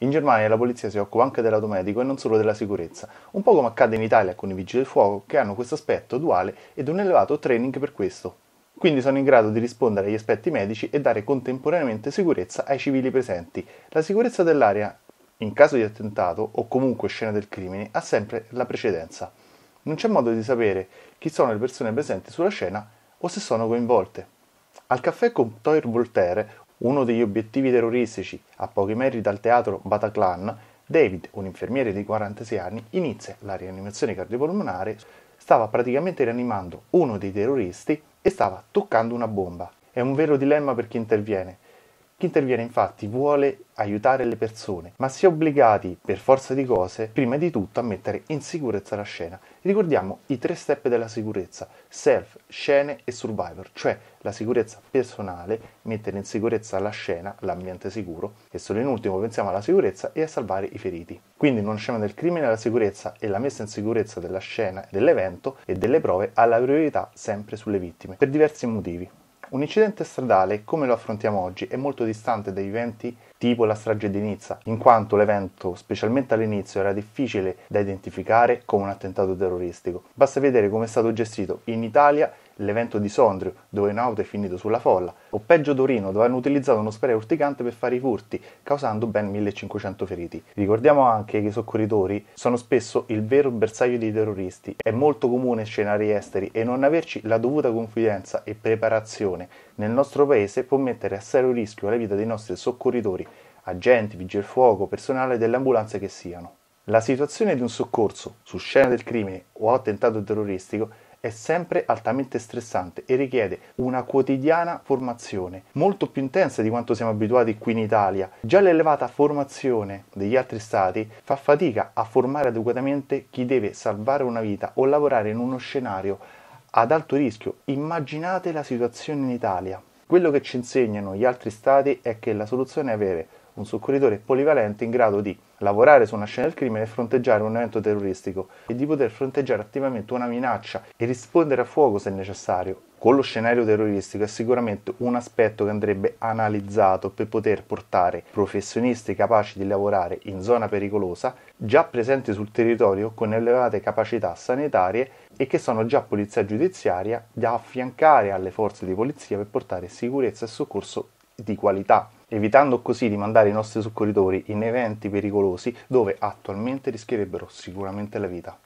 In Germania la polizia si occupa anche dell'automedico e non solo della sicurezza, un po' come accade in Italia con i vigili del fuoco che hanno questo aspetto duale ed un elevato training per questo. Quindi sono in grado di rispondere agli aspetti medici e dare contemporaneamente sicurezza ai civili presenti. La sicurezza dell'area, in caso di attentato o comunque scena del crimine, ha sempre la precedenza. Non c'è modo di sapere chi sono le persone presenti sulla scena o se sono coinvolte. Al caffè con Toir Voltaire, uno degli obiettivi terroristici a pochi metri dal teatro Bataclan, David, un infermiere di 46 anni, inizia la rianimazione cardiopolmonare. Stava praticamente rianimando uno dei terroristi e stava toccando una bomba. È un vero dilemma per chi interviene, chi interviene infatti vuole aiutare le persone, ma si è obbligati, per forza di cose, prima di tutto a mettere in sicurezza la scena. Ricordiamo i tre step della sicurezza, self, scene e survivor, cioè la sicurezza personale, mettere in sicurezza la scena, l'ambiente sicuro e solo in ultimo pensiamo alla sicurezza e a salvare i feriti. Quindi in una scena del crimine la sicurezza e la messa in sicurezza della scena, dell'evento e delle prove ha la priorità sempre sulle vittime, per diversi motivi. Un incidente stradale, come lo affrontiamo oggi, è molto distante dagli eventi tipo la strage di Nizza, in quanto l'evento, specialmente all'inizio, era difficile da identificare come un attentato terroristico. Basta vedere come è stato gestito in Italia l'evento di Sondrio dove un auto è finito sulla folla, o peggio Torino dove hanno utilizzato uno spray urticante per fare i furti, causando ben 1500 feriti. Ricordiamo anche che i soccorritori sono spesso il vero bersaglio dei terroristi, è molto comune scenari esteri e non averci la dovuta confidenza e preparazione nel nostro paese può mettere a serio rischio la vita dei nostri soccorritori, agenti, vigili del fuoco, personale delle ambulanze che siano. La situazione di un soccorso su scena del crimine o attentato terroristico è sempre altamente stressante e richiede una quotidiana formazione, molto più intensa di quanto siamo abituati qui in Italia. Già l'elevata formazione degli altri stati fa fatica a formare adeguatamente chi deve salvare una vita o lavorare in uno scenario ad alto rischio. Immaginate la situazione in Italia. Quello che ci insegnano gli altri stati è che la soluzione è avere un soccorritore polivalente in grado di lavorare su una scena del crimine e fronteggiare un evento terroristico e di poter fronteggiare attivamente una minaccia e rispondere a fuoco se necessario. Con lo scenario terroristico è sicuramente un aspetto che andrebbe analizzato per poter portare professionisti capaci di lavorare in zona pericolosa, già presenti sul territorio con elevate capacità sanitarie e che sono già polizia giudiziaria, da affiancare alle forze di polizia per portare sicurezza e soccorso di qualità, evitando così di mandare i nostri soccorritori in eventi pericolosi dove attualmente rischierebbero sicuramente la vita.